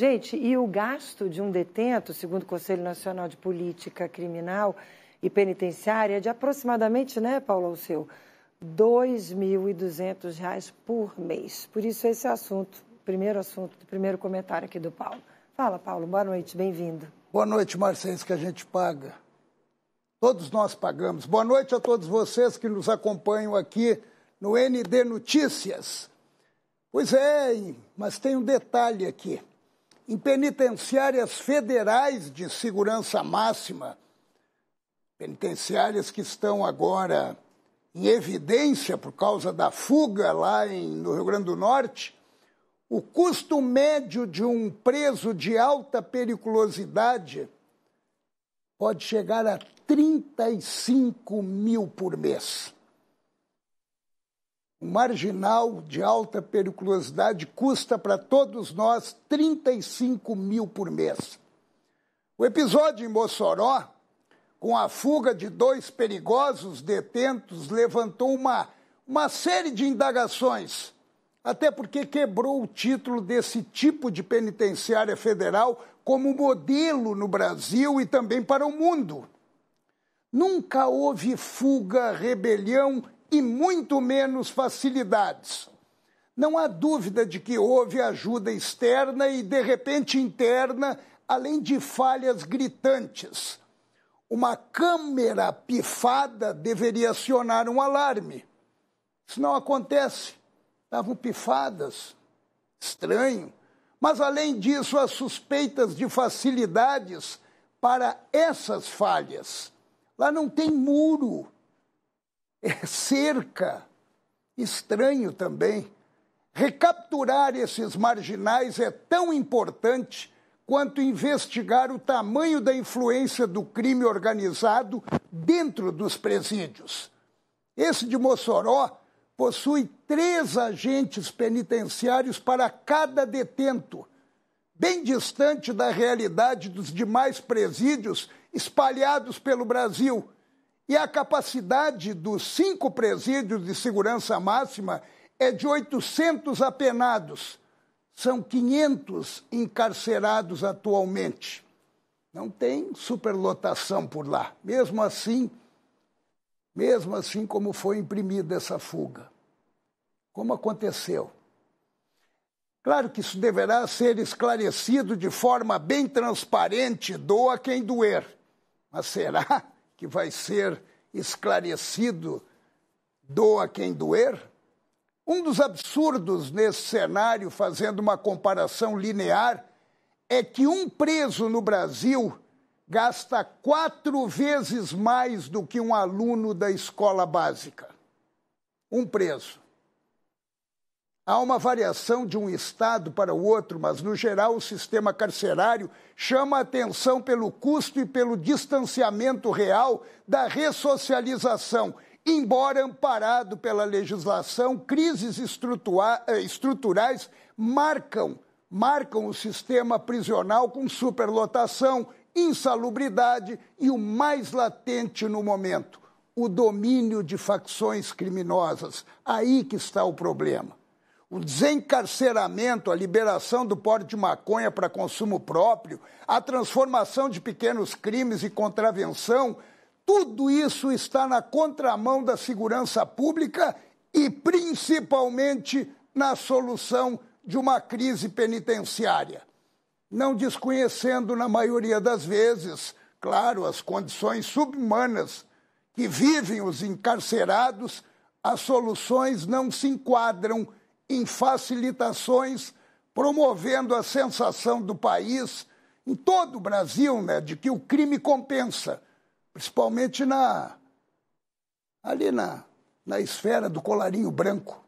Gente, e o gasto de um detento, segundo o Conselho Nacional de Política Criminal e Penitenciária, é de aproximadamente, né, Paula, o seu, R$ 2.200 por mês. Por isso, esse é o assunto, o primeiro assunto, o primeiro comentário aqui do Paulo. Fala, Paulo, boa noite, bem-vindo. Boa noite, Marcelo. que a gente paga. Todos nós pagamos. Boa noite a todos vocês que nos acompanham aqui no ND Notícias. Pois é, mas tem um detalhe aqui em penitenciárias federais de segurança máxima, penitenciárias que estão agora em evidência por causa da fuga lá em, no Rio Grande do Norte, o custo médio de um preso de alta periculosidade pode chegar a 35 mil por mês marginal de alta periculosidade custa para todos nós 35 mil por mês. O episódio em Mossoró, com a fuga de dois perigosos detentos, levantou uma, uma série de indagações, até porque quebrou o título desse tipo de penitenciária federal como modelo no Brasil e também para o mundo. Nunca houve fuga, rebelião e muito menos facilidades. Não há dúvida de que houve ajuda externa e, de repente, interna, além de falhas gritantes. Uma câmera pifada deveria acionar um alarme. Isso não acontece. Estavam pifadas. Estranho. Mas, além disso, há suspeitas de facilidades para essas falhas. Lá não tem muro é cerca, estranho também. Recapturar esses marginais é tão importante quanto investigar o tamanho da influência do crime organizado dentro dos presídios. Esse de Mossoró possui três agentes penitenciários para cada detento, bem distante da realidade dos demais presídios espalhados pelo Brasil e a capacidade dos cinco presídios de segurança máxima é de 800 apenados. São 500 encarcerados atualmente. Não tem superlotação por lá. Mesmo assim, mesmo assim como foi imprimida essa fuga. Como aconteceu? Claro que isso deverá ser esclarecido de forma bem transparente, doa quem doer. Mas será? que vai ser esclarecido, doa quem doer? Um dos absurdos nesse cenário, fazendo uma comparação linear, é que um preso no Brasil gasta quatro vezes mais do que um aluno da escola básica. Um preso. Há uma variação de um estado para o outro, mas no geral o sistema carcerário chama a atenção pelo custo e pelo distanciamento real da ressocialização, embora amparado pela legislação, crises eh, estruturais marcam marcam o sistema prisional com superlotação, insalubridade e o mais latente no momento, o domínio de facções criminosas. Aí que está o problema o desencarceramento, a liberação do porte de maconha para consumo próprio, a transformação de pequenos crimes e contravenção, tudo isso está na contramão da segurança pública e principalmente na solução de uma crise penitenciária. Não desconhecendo, na maioria das vezes, claro, as condições subhumanas que vivem os encarcerados, as soluções não se enquadram em facilitações, promovendo a sensação do país, em todo o Brasil, né, de que o crime compensa, principalmente na ali na, na esfera do colarinho branco.